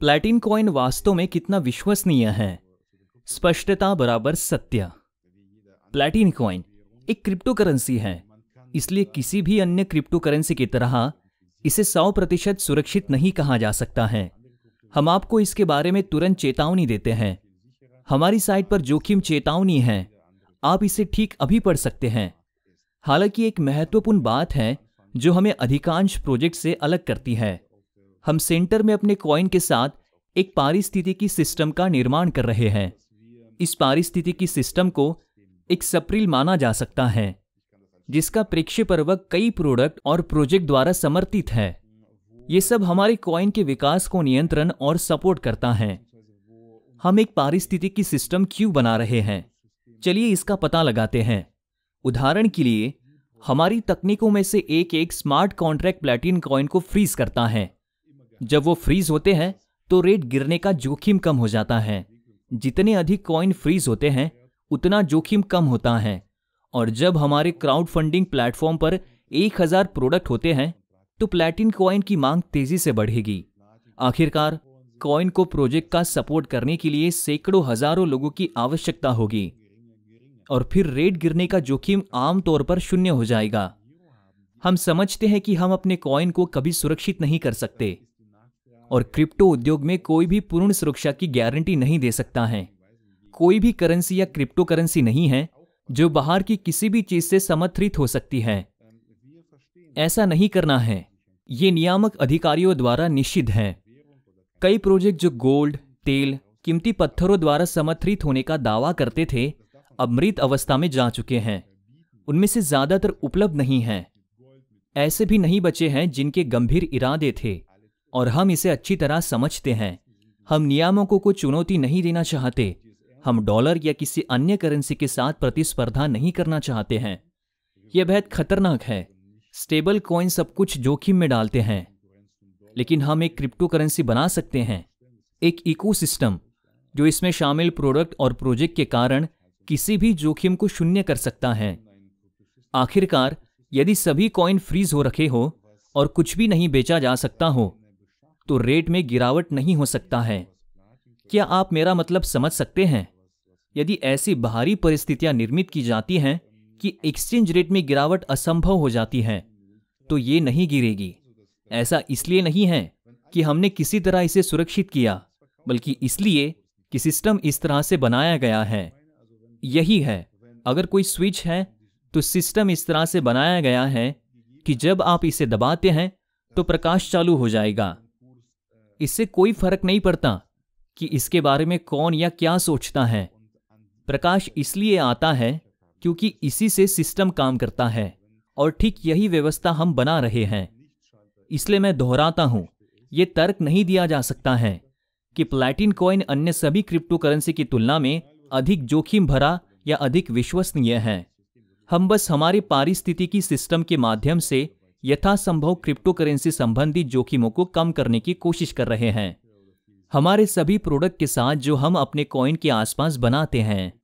प्लैटिन coin वास्तव में कितना विश्वसनीय है स्पष्टता बराबर सत्य प्लेटिन कॉइन एक क्रिप्टो करेंसी है इसलिए किसी भी अन्य क्रिप्टो करेंसी की तरह इसे सौ प्रतिशत सुरक्षित नहीं कहा जा सकता है हम आपको इसके बारे में तुरंत चेतावनी देते हैं हमारी साइट पर जोखिम चेतावनी है आप इसे ठीक अभी पढ़ सकते हैं हालांकि एक महत्वपूर्ण बात है जो हमें अधिकांश प्रोजेक्ट से अलग करती है हम सेंटर में अपने कॉइन के साथ एक पारिस्थितिकी सिस्टम का निर्माण कर रहे हैं इस पारिस्थितिकी सिस्टम को एक सप्रिल माना जा सकता है जिसका प्रेक्ष्य कई प्रोडक्ट और प्रोजेक्ट द्वारा समर्थित है ये सब हमारे कॉइन के विकास को नियंत्रण और सपोर्ट करता है हम एक पारिस्थितिकी सिस्टम क्यों बना रहे हैं चलिए इसका पता लगाते हैं उदाहरण के लिए हमारी तकनीकों में से एक एक स्मार्ट कॉन्ट्रैक्ट प्लेटिन कॉइन को फ्रीज करता है जब वो फ्रीज होते हैं तो रेट गिरने का जोखिम कम हो जाता है जितने अधिक कॉइन फ्रीज होते हैं उतना जोखिम कम होता है और जब हमारे क्राउड फंडिंग प्लेटफॉर्म पर एक हजार प्रोडक्ट होते हैं तो प्लेटिन कॉइन की मांग तेजी से बढ़ेगी आखिरकार कॉइन को प्रोजेक्ट का सपोर्ट करने के लिए सैकड़ों हजारों लोगों की आवश्यकता होगी और फिर रेट गिरने का जोखिम आमतौर पर शून्य हो जाएगा हम समझते हैं कि हम अपने कॉइन को कभी सुरक्षित नहीं कर सकते और क्रिप्टो उद्योग में कोई भी पूर्ण सुरक्षा की गारंटी नहीं दे सकता है कोई भी करेंसी या क्रिप्टो करेंसी नहीं है जो बाहर की किसी भी चीज से समर्थित हो सकती है ऐसा नहीं करना है ये नियामक अधिकारियों द्वारा निश्चित है कई प्रोजेक्ट जो गोल्ड तेल कीमती पत्थरों द्वारा समर्थित होने का दावा करते थे अब मृत अवस्था में जा चुके हैं उनमें से ज्यादातर उपलब्ध नहीं हैं ऐसे भी नहीं बचे हैं जिनके गंभीर इरादे थे और हम इसे अच्छी तरह समझते हैं हम नियमों को चुनौती नहीं देना चाहते हम डॉलर या किसी अन्य करेंसी के साथ प्रतिस्पर्धा नहीं करना चाहते हैं यह बेहद खतरनाक है स्टेबल कॉइन सब कुछ जोखिम में डालते हैं लेकिन हम एक क्रिप्टो करेंसी बना सकते हैं एक इकोसिस्टम जो इसमें शामिल प्रोडक्ट और प्रोजेक्ट के कारण किसी भी जोखिम को शून्य कर सकता है आखिरकार यदि सभी कॉइन फ्रीज हो रखे हो और कुछ भी नहीं बेचा जा सकता हो तो रेट में गिरावट नहीं हो सकता है क्या आप मेरा मतलब समझ सकते हैं यदि ऐसी बाहरी परिस्थितियां निर्मित की जाती हैं कि एक्सचेंज रेट में गिरावट असंभव हो जाती है तो ये नहीं गिरेगी ऐसा इसलिए नहीं है कि हमने किसी तरह इसे सुरक्षित किया बल्कि इसलिए कि सिस्टम इस तरह से बनाया गया है यही है अगर कोई स्विच है तो सिस्टम इस तरह से बनाया गया है कि जब आप इसे दबाते हैं तो प्रकाश चालू हो जाएगा इससे कोई फर्क नहीं पड़ता कि इसके बारे में कौन या क्या सोचता है प्रकाश इसलिए आता है क्योंकि इसी से सिस्टम काम करता है और ठीक यही व्यवस्था हम बना रहे हैं इसलिए मैं दोहराता हूं यह तर्क नहीं दिया जा सकता है कि प्लैटिन कॉइन अन्य सभी क्रिप्टो करेंसी की तुलना में अधिक जोखिम भरा या अधिक विश्वसनीय है हम बस हमारे पारिस्थितिकी सिस्टम के माध्यम से यथासंभव क्रिप्टो करेंसी संबंधी जोखिमों को कम करने की कोशिश कर रहे हैं हमारे सभी प्रोडक्ट के साथ जो हम अपने कॉइन के आसपास बनाते हैं